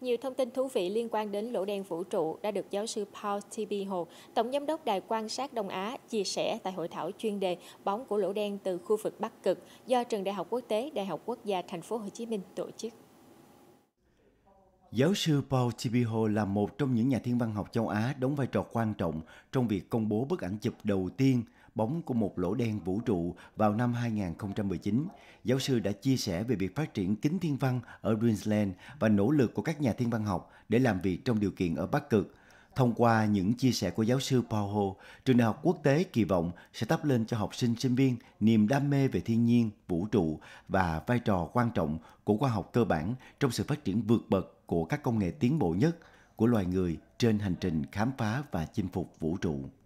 Nhiều thông tin thú vị liên quan đến lỗ đen vũ trụ đã được giáo sư Paul T.B. Hồ, Tổng Giám đốc Đài quan sát Đông Á, chia sẻ tại hội thảo chuyên đề Bóng của lỗ đen từ khu vực Bắc Cực do Trường Đại học Quốc tế Đại học Quốc gia Thành phố Hồ Chí Minh tổ chức. Giáo sư Paul Chibiho là một trong những nhà thiên văn học châu Á đóng vai trò quan trọng trong việc công bố bức ảnh chụp đầu tiên – Bóng của một lỗ đen vũ trụ vào năm 2019, giáo sư đã chia sẻ về việc phát triển kính thiên văn ở Queensland và nỗ lực của các nhà thiên văn học để làm việc trong điều kiện ở Bắc Cực. Thông qua những chia sẻ của giáo sư Paul Ho, trường đại học quốc tế kỳ vọng sẽ tắp lên cho học sinh sinh viên niềm đam mê về thiên nhiên, vũ trụ và vai trò quan trọng của khoa học cơ bản trong sự phát triển vượt bậc của các công nghệ tiến bộ nhất của loài người trên hành trình khám phá và chinh phục vũ trụ.